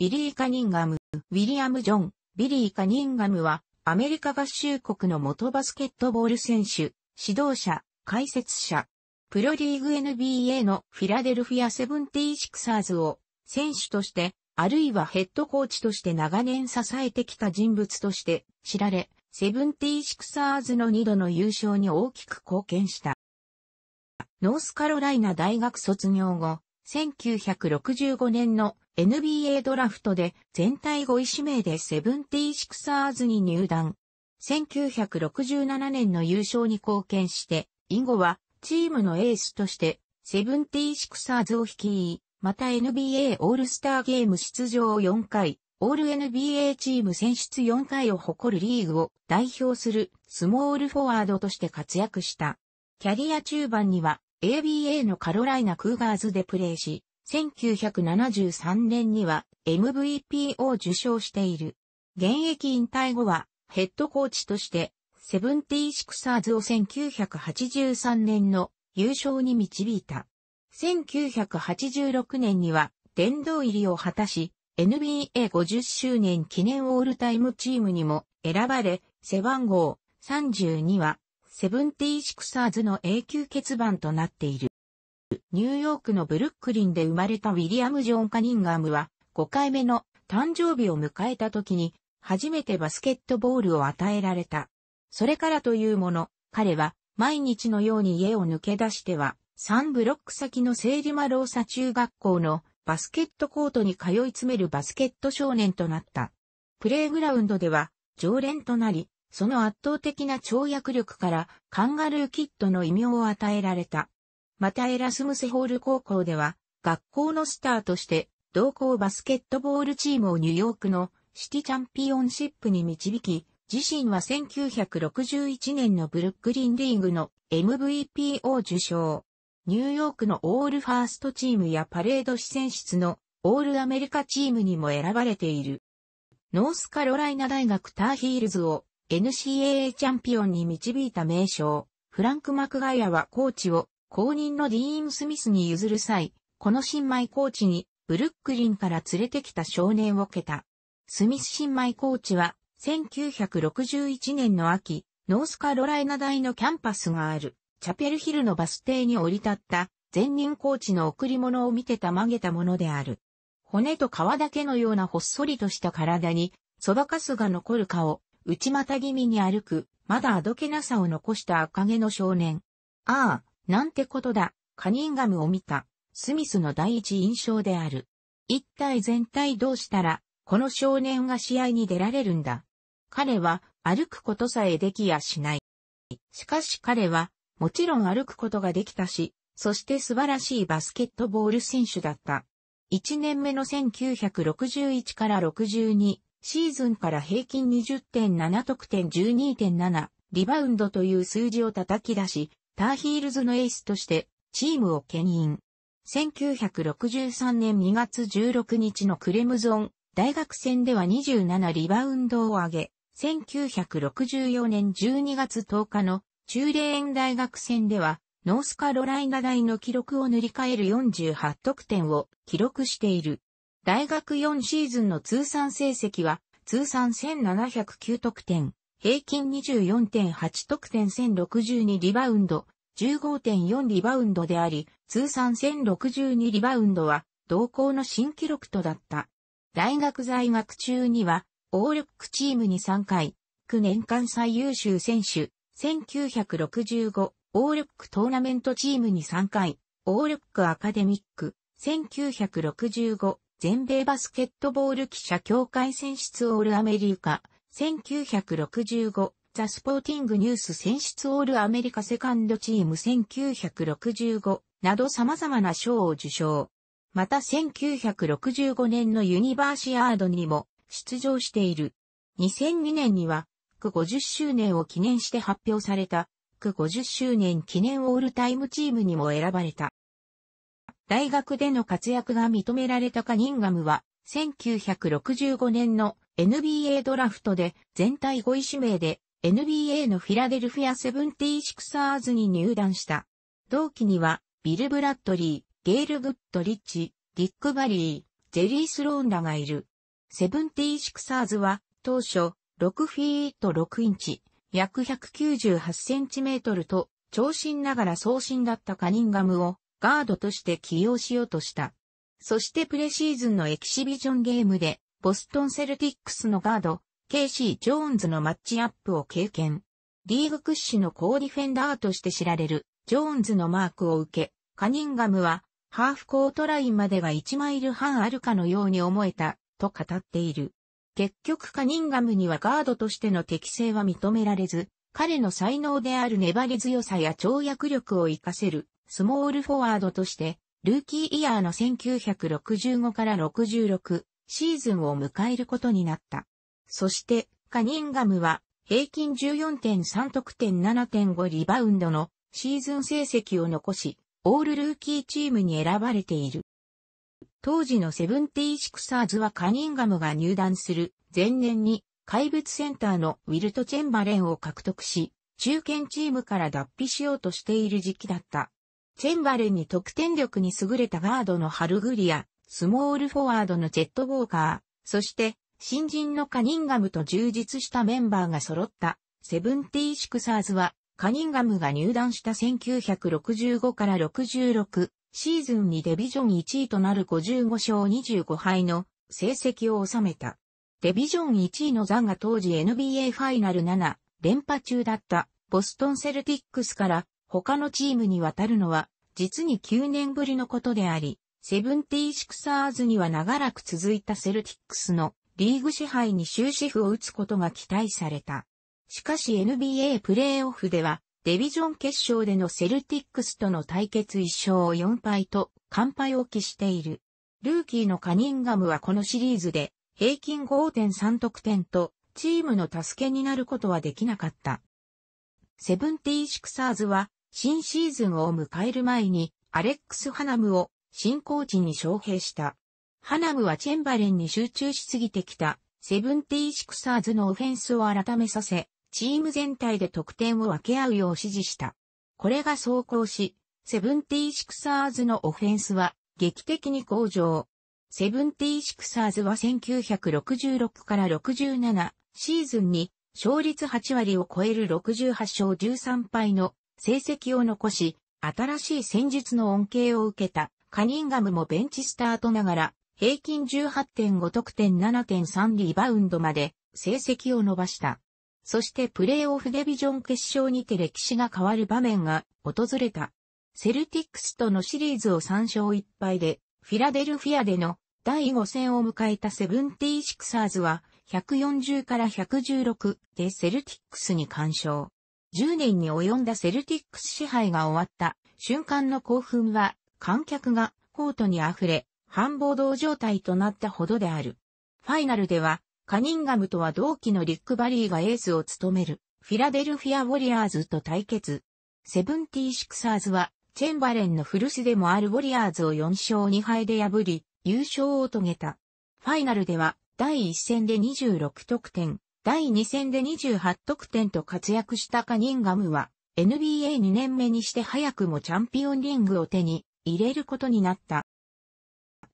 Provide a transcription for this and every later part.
ビリー・カニンガム、ウィリアム・ジョン、ビリー・カニンガムは、アメリカ合衆国の元バスケットボール選手、指導者、解説者、プロリーグ NBA のフィラデルフィアセブンティーシクサーズを選手として、あるいはヘッドコーチとして長年支えてきた人物として知られ、セブンティーシクサーズの2度の優勝に大きく貢献した。ノースカロライナ大学卒業後、1965年の NBA ドラフトで全体5位指名でセブンティーシクサーズに入団。1967年の優勝に貢献して、以後はチームのエースとしてセブンティーシクサーズを率い、また NBA オールスターゲーム出場を4回、オール NBA チーム選出4回を誇るリーグを代表するスモールフォワードとして活躍した。キャリア中盤には ABA のカロライナ・クーガーズでプレーし、1973年には MVP を受賞している。現役引退後はヘッドコーチとしてセブンティーシクサーズを1983年の優勝に導いた。1986年には殿堂入りを果たし、NBA50 周年記念オールタイムチームにも選ばれ、背番号32はセブンティーシクサーズの永久欠番となっている。ニューヨークのブルックリンで生まれたウィリアム・ジョン・カニンガムは5回目の誕生日を迎えた時に初めてバスケットボールを与えられた。それからというもの、彼は毎日のように家を抜け出しては3ブロック先のセーリマローサ中学校のバスケットコートに通い詰めるバスケット少年となった。プレイグラウンドでは常連となり、その圧倒的な跳躍力からカンガルーキットの異名を与えられた。またエラスムセホール高校では、学校のスターとして、同校バスケットボールチームをニューヨークのシティチャンピオンシップに導き、自身は1961年のブルックリンリーグの MVP を受賞。ニューヨークのオールファーストチームやパレード四線室のオールアメリカチームにも選ばれている。ノースカロライナ大学ターヒールズを NCAA チャンピオンに導いた名称、フランク・マクガイアはコーチを後任のディーン・スミスに譲る際、この新米コーチにブルックリンから連れてきた少年を受けた。スミス新米コーチは1961年の秋、ノースカロライナ大のキャンパスがあるチャペルヒルのバス停に降り立った前任コーチの贈り物を見てた曲げたものである。骨と皮だけのようなほっそりとした体に、そばかすが残る顔、内股気味に歩く、まだあどけなさを残した赤毛の少年。ああ、なんてことだ、カニンガムを見た、スミスの第一印象である。一体全体どうしたら、この少年が試合に出られるんだ。彼は歩くことさえできやしない。しかし彼は、もちろん歩くことができたし、そして素晴らしいバスケットボール選手だった。1年目の1961から62シーズンから平均20.7得点12.7リバウンドという数字を叩き出し、ターヒールズのエースとしてチームを牽引。1963年2月16日のクレムゾン大学戦では27リバウンドを上げ、1964年12月10日の中レーン大学戦ではノースカロライナ大の記録を塗り替える48得点を記録している。大学4シーズンの通算成績は通算1709得点、平均24.8得点1062リバウンド、15.4リバウンドであり、通算1062リバウンドは、同校の新記録とだった。大学在学中には、オールックチームに3回、9年間最優秀選手、1965、オールックトーナメントチームに3回、オールックアカデミック、1965、全米バスケットボール記者協会選出オールアメリカ、1965、ザ・スポーティングニュース選出オールアメリカセカンドチーム1965など様々な賞を受賞。また1965年のユニバーシアードにも出場している。2002年には、区50周年を記念して発表された、区50周年記念オールタイムチームにも選ばれた。大学での活躍が認められたカニンガムは、1965年の NBA ドラフトで全体5位指名で NBA のフィラデルフィア7クサーズに入団した。同期にはビル・ブラッドリー、ゲール・グッド・リッチ、ディック・バリー、ジェリー・スローンらがいる。セブンティシクサーズは当初6フィート6インチ、約198センチメートルと長身ながら送信だったカニンガムをガードとして起用しようとした。そしてプレシーズンのエキシビジョンゲームでボストンセルティックスのガード、KC ジョーンズのマッチアップを経験。リーグ屈指の高ディフェンダーとして知られる、ジョーンズのマークを受け、カニンガムは、ハーフコートラインまでが1マイル半あるかのように思えた、と語っている。結局カニンガムにはガードとしての適性は認められず、彼の才能である粘り強さや跳躍力を活かせる、スモールフォワードとして、ルーキーイヤーの1965から66シーズンを迎えることになった。そして、カニンガムは、平均14.3得点7.5リバウンドのシーズン成績を残し、オールルーキーチームに選ばれている。当時のセブンティーシクサーズはカニンガムが入団する前年に怪物センターのウィルト・チェンバレンを獲得し、中堅チームから脱皮しようとしている時期だった。チェンバレンに得点力に優れたガードのハルグリア、スモールフォワードのジェット・ウォーカー、そして新人のカニンガムと充実したメンバーが揃ったセブンティーシクサーズはカニンガムが入団した1965から66シーズンにデビジョン1位となる55勝25敗の成績を収めた。デビジョン1位のザンが当時 NBA ファイナル7連覇中だったボストンセルティックスから他のチームに渡るのは実に9年ぶりのことであり、セブンティーシクサーズには長らく続いたセルティックスのリーグ支配に終止符を打つことが期待された。しかし NBA プレーオフでは、デビジョン決勝でのセルティックスとの対決1勝4敗と完敗を期している。ルーキーのカニンガムはこのシリーズで平均5.3得点とチームの助けになることはできなかった。セブンティーシクサーズは新シーズンを迎える前にアレックス・ハナムを新コーチに招聘した。ハナムはチェンバレンに集中しすぎてきた、セブンティーシクサーズのオフェンスを改めさせ、チーム全体で得点を分け合うよう指示した。これが走行し、セブンティーシクサーズのオフェンスは劇的に向上。セブンティーシクサーズは1966から67シーズンに勝率8割を超える68勝13敗の成績を残し、新しい戦術の恩恵を受けた。カニンガムもベンチスタートながら、平均18.5得点7.3リバウンドまで成績を伸ばした。そしてプレイオフデビジョン決勝にて歴史が変わる場面が訪れた。セルティックスとのシリーズを3勝1敗で、フィラデルフィアでの第5戦を迎えたセブンティーシクサーズは、140から116でセルティックスに干渉。10年に及んだセルティックス支配が終わった瞬間の興奮は観客がコートに溢れ、半暴動状態となったほどである。ファイナルでは、カニンガムとは同期のリック・バリーがエースを務める、フィラデルフィア・ウォリアーズと対決。セブンティーシクサーズは、チェンバレンの古巣でもあるウォリアーズを4勝2敗で破り、優勝を遂げた。ファイナルでは、第1戦で26得点、第2戦で28得点と活躍したカニンガムは、NBA2 年目にして早くもチャンピオンリングを手に入れることになった。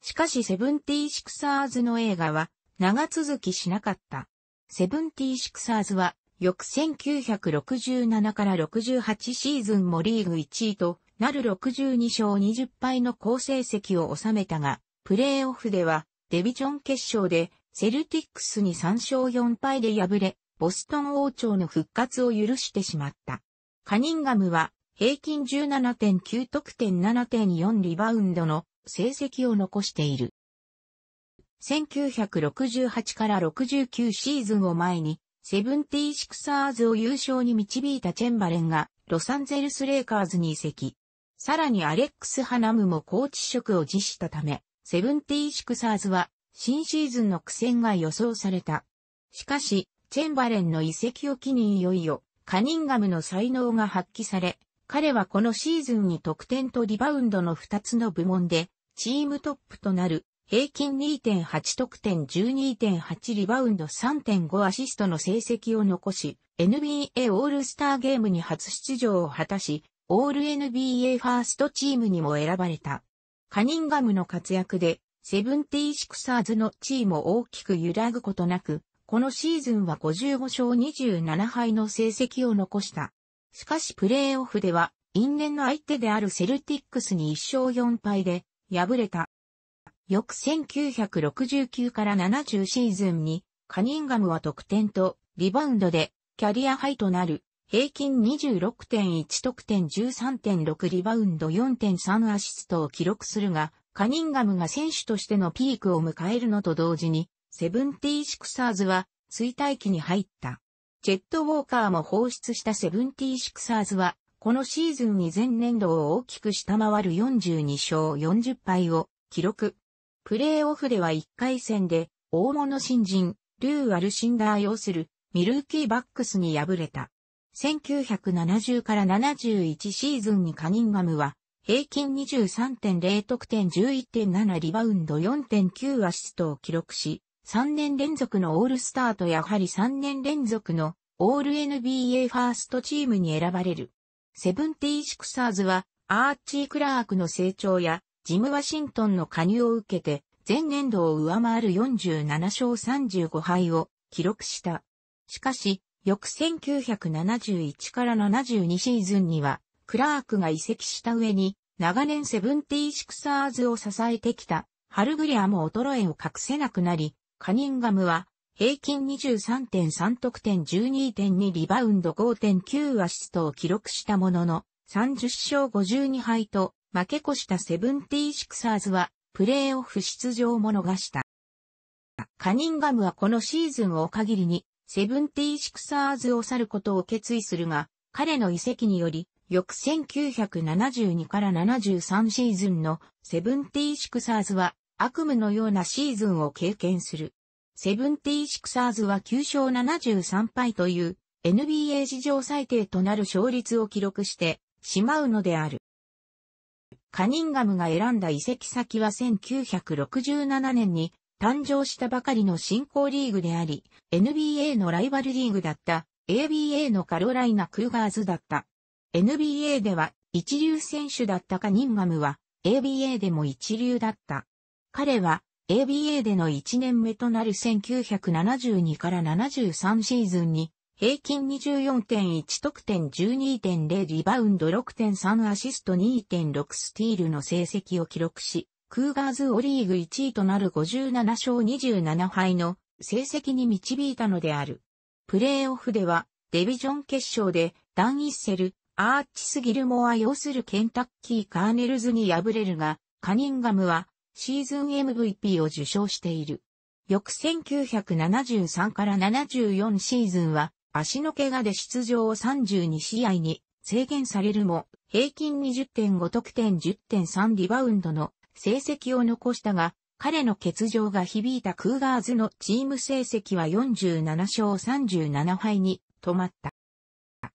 しかしセブンティーシクサーズの映画は長続きしなかった。セブンティーシクサーズは翌1967から68シーズンもリーグ1位となる62勝20敗の好成績を収めたが、プレーオフではデビジョン決勝でセルティックスに3勝4敗で敗れ、ボストン王朝の復活を許してしまった。カニンガムは平均17.9得点7.4リバウンドの成績を残している。1968から69シーズンを前に、セブンティシクサーズを優勝に導いたチェンバレンが、ロサンゼルスレイカーズに移籍。さらにアレックス・ハナムもコーチ職を辞したため、セブンティシクサーズは、新シーズンの苦戦が予想された。しかし、チェンバレンの移籍を機にいよいよ、カニンガムの才能が発揮され、彼はこのシーズンに得点とリバウンドの2つの部門で、チームトップとなる平均2.8得点12.8リバウンド3.5アシストの成績を残し、NBA オールスターゲームに初出場を果たし、オール NBA ファーストチームにも選ばれた。カニンガムの活躍で、セブンティーシクサーズの地位も大きく揺らぐことなく、このシーズンは55勝27敗の成績を残した。しかしプレーオフでは、因縁の相手であるセルティックスに1勝4敗で、敗れた。翌1969から70シーズンに、カニンガムは得点と、リバウンドで、キャリアハイとなる、平均26.1得点13.6リバウンド4.3アシストを記録するが、カニンガムが選手としてのピークを迎えるのと同時に、セブンティーシクサーズは、衰退期に入った。ジェットウォーカーも放出したセブンティーシクサーズは、このシーズンに前年度を大きく下回る42勝40敗を記録。プレーオフでは1回戦で、大物新人、ルー・アルシンガー要する、ミルーキーバックスに敗れた。1970から71シーズンにカニンガムは、平均23.0得点11.7リバウンド4.9アシストを記録し、3年連続のオールスターとやはり3年連続のオール NBA ファーストチームに選ばれる。セブンティーシクサーズはアーチー・クラークの成長やジム・ワシントンの加入を受けて前年度を上回る47勝35敗を記録した。しかし、翌1971から72シーズンには、クラークが移籍した上に、長年セブンティーシクサーズを支えてきた、ハルグリアも衰えを隠せなくなり、カニンガムは、平均23.3得点12.2リバウンド5.9アシストを記録したものの、30勝52敗と負け越したセブンティーシクサーズはプレーオフ出場を逃した。カニンガムはこのシーズンを限りにセブンティーシクサーズを去ることを決意するが、彼の移籍により、翌1972から73シーズンのセブンティーシクサーズは悪夢のようなシーズンを経験する。セブンティーシクサーズは9勝73敗という NBA 史上最低となる勝率を記録してしまうのである。カニンガムが選んだ移籍先は1967年に誕生したばかりの新興リーグであり、NBA のライバルリーグだった ABA のカロライナ・クーガーズだった。NBA では一流選手だったカニンガムは ABA でも一流だった。彼は ABA での1年目となる1972から73シーズンに平均24.1得点12.0リバウンド6.3アシスト2.6スティールの成績を記録し、クーガーズオリーグ1位となる57勝27敗の成績に導いたのである。プレーオフでは、デビジョン決勝で、ダン・イッセル、アーチス・ギルモア要するケンタッキー・カーネルズに敗れるが、カニンガムは、シーズン MVP を受賞している。翌1973から74シーズンは足の怪我で出場を32試合に制限されるも、平均20.5得点10.3リバウンドの成績を残したが、彼の欠場が響いたクーガーズのチーム成績は47勝37敗に止まった。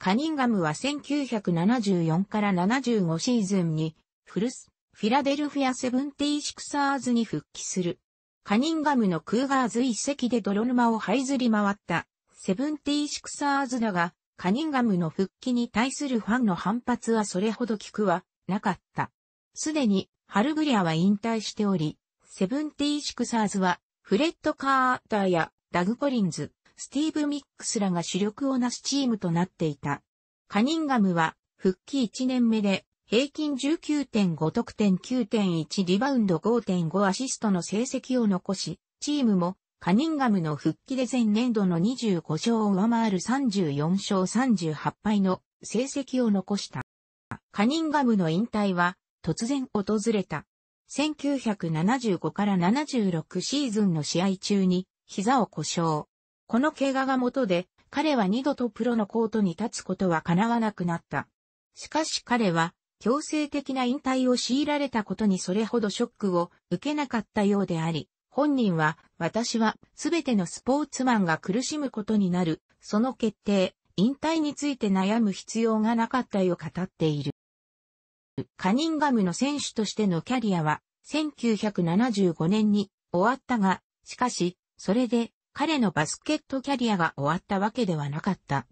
カニンガムは1974から75シーズンに、フルスフィラデルフィアセブンティーシクサーズに復帰する。カニンガムのクーガーズ一席で泥沼を這いずり回ったセブンティーシクサーズだが、カニンガムの復帰に対するファンの反発はそれほど効くはなかった。すでにハルグリアは引退しており、セブンティーシクサーズはフレッド・カーターやダグ・コリンズ、スティーブ・ミックスらが主力をなすチームとなっていた。カニンガムは復帰1年目で平均19.5得点9.1リバウンド5.5アシストの成績を残し、チームもカニンガムの復帰で前年度の25勝を上回る34勝38敗の成績を残した。カニンガムの引退は突然訪れた。1975から76シーズンの試合中に膝を故障。この怪我が元で彼は二度とプロのコートに立つことは叶わなくなった。しかし彼は強制的な引退を強いられたことにそれほどショックを受けなかったようであり、本人は、私はすべてのスポーツマンが苦しむことになる、その決定、引退について悩む必要がなかったよう語っている。カニンガムの選手としてのキャリアは、1975年に終わったが、しかし、それで彼のバスケットキャリアが終わったわけではなかった。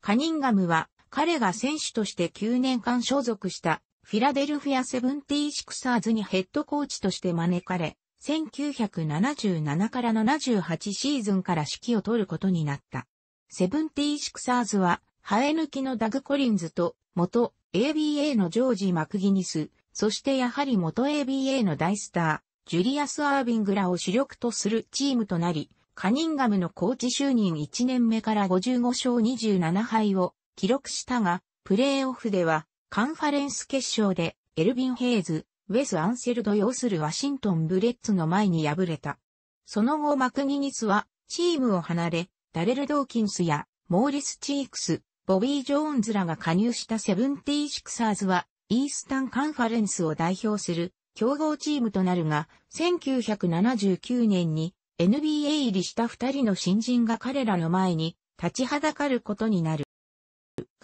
カニンガムは彼が選手として9年間所属したフィラデルフィアセブンティーシクサーズにヘッドコーチとして招かれ、1977から78シーズンから指揮を取ることになった。セブンティーシクサーズは、生え抜きのダグ・コリンズと、元 ABA のジョージ・マクギニス、そしてやはり元 ABA の大スター、ジュリアス・アービングらを主力とするチームとなり、カニンガムのコーチ就任1年目から55勝27敗を記録したが、プレーオフでは、カンファレンス決勝で、エルビン・ヘイズ、ウェス・アンセルド要するワシントン・ブレッツの前に敗れた。その後マクニニスは、チームを離れ、ダレル・ドーキンスや、モーリス・チークス、ボビー・ジョーンズらが加入したセブンティー・シクサーズは、イースタンカンファレンスを代表する競合チームとなるが、1979年に NBA 入りした二人の新人が彼らの前に立ちはだかることになる。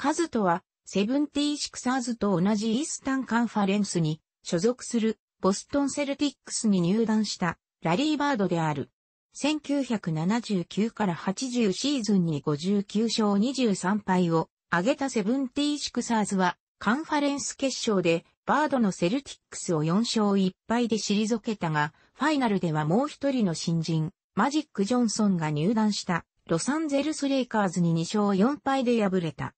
カズトは、セブンティーシクサーズと同じイースタンカンファレンスに所属するボストンセルティックスに入団したラリーバードである。1979から80シーズンに59勝23敗を挙げたセブンティーシクサーズはカンファレンス決勝でバードのセルティックスを4勝1敗で退けたが、ファイナルではもう一人の新人、マジック・ジョンソンが入団したロサンゼルス・レイカーズに2勝4敗で敗れた。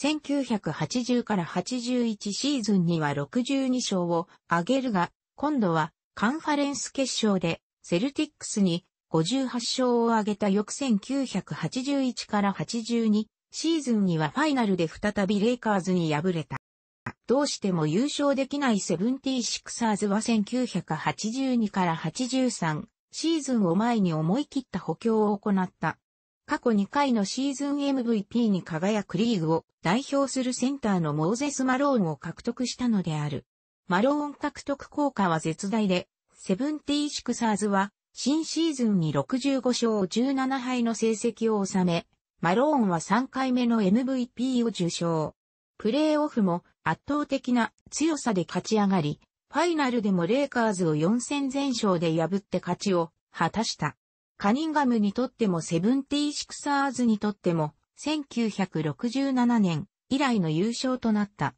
1980から81シーズンには62勝を挙げるが、今度はカンファレンス決勝でセルティックスに58勝を挙げた翌1981から82シーズンにはファイナルで再びレイカーズに敗れた。どうしても優勝できないセブンティシクサーズは1982から83シーズンを前に思い切った補強を行った。過去2回のシーズン MVP に輝くリーグを代表するセンターのモーゼス・マローンを獲得したのである。マローン獲得効果は絶大で、セブンティーシクサーズは新シーズンに65勝17敗の成績を収め、マローンは3回目の MVP を受賞。プレーオフも圧倒的な強さで勝ち上がり、ファイナルでもレイカーズを4戦全勝で破って勝ちを果たした。カニンガムにとってもセブンティーシクサーズにとっても、1967年以来の優勝となった。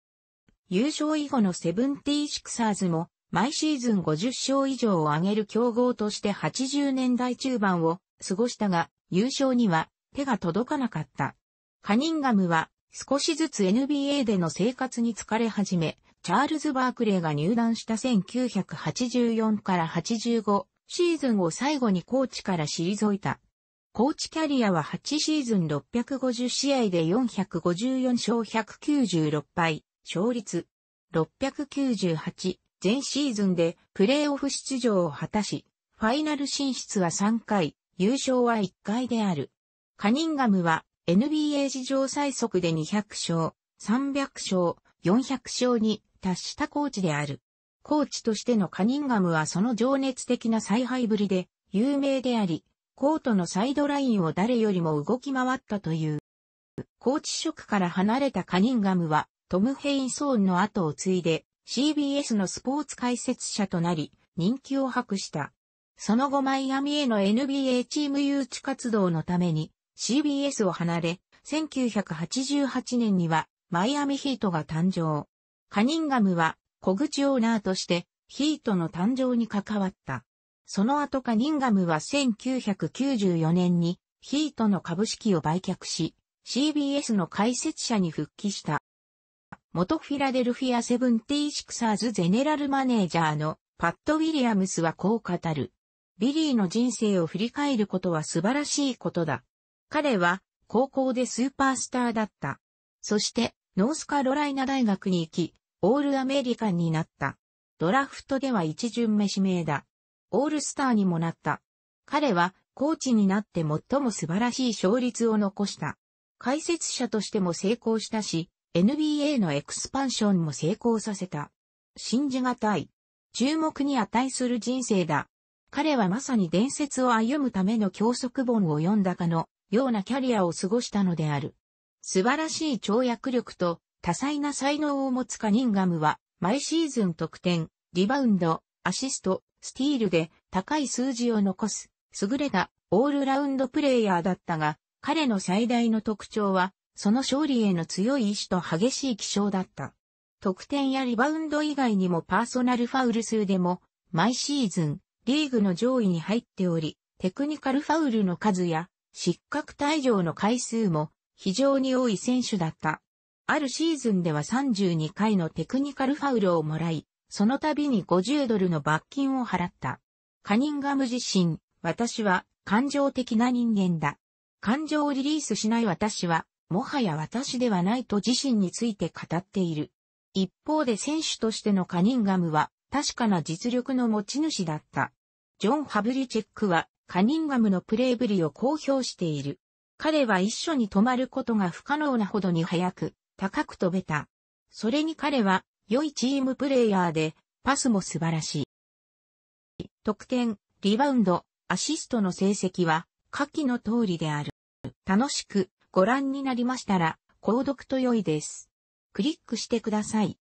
優勝以後のセブンティーシクサーズも、毎シーズン50勝以上を挙げる強豪として80年代中盤を過ごしたが、優勝には手が届かなかった。カニンガムは少しずつ NBA での生活に疲れ始め、チャールズ・バークレーが入団した1984から85シーズンを最後にコーチから退いた。コーチキャリアは8シーズン650試合で454勝196敗、勝率698、全シーズンでプレーオフ出場を果たし、ファイナル進出は3回、優勝は1回である。カニンガムは NBA 史上最速で200勝、300勝、400勝に達したコーチである。コーチとしてのカニンガムはその情熱的な采配ぶりで有名であり、コートのサイドラインを誰よりも動き回ったという。コーチ職から離れたカニンガムは、トム・ヘインソーンの後を継いで、CBS のスポーツ解説者となり、人気を博した。その後マイアミへの NBA チーム誘致活動のために、CBS を離れ、1988年には、マイアミヒートが誕生。カニンガムは、小口オーナーとしてヒートの誕生に関わった。その後カニンガムは1994年にヒートの株式を売却し、CBS の解説者に復帰した。元フィラデルフィアセブンティーシクサーズゼネラルマネージャーのパット・ウィリアムスはこう語る。ビリーの人生を振り返ることは素晴らしいことだ。彼は高校でスーパースターだった。そしてノースカロライナ大学に行き、オールアメリカンになった。ドラフトでは一巡目指名だ。オールスターにもなった。彼は、コーチになって最も素晴らしい勝率を残した。解説者としても成功したし、NBA のエクスパンションも成功させた。信じがたい。注目に値する人生だ。彼はまさに伝説を歩むための教則本を読んだかのようなキャリアを過ごしたのである。素晴らしい跳躍力と多彩な才能を持つカニンガムは、毎シーズン得点、リバウンド、アシスト、スティールで高い数字を残す、優れたオールラウンドプレイヤーだったが、彼の最大の特徴は、その勝利への強い意志と激しい気象だった。得点やリバウンド以外にもパーソナルファウル数でも、毎シーズン、リーグの上位に入っており、テクニカルファウルの数や、失格退場の回数も非常に多い選手だった。あるシーズンでは32回のテクニカルファウルをもらい、その度に50ドルの罰金を払った。カニンガム自身、私は感情的な人間だ。感情をリリースしない私は、もはや私ではないと自身について語っている。一方で選手としてのカニンガムは、確かな実力の持ち主だった。ジョン・ハブリチェックは、カニンガムのプレーぶりを公表している。彼は一緒に止まることが不可能なほどに早く、高く飛べた。それに彼は良いチームプレイヤーで、パスも素晴らしい。得点、リバウンド、アシストの成績は、下記の通りである。楽しくご覧になりましたら、購読と良いです。クリックしてください。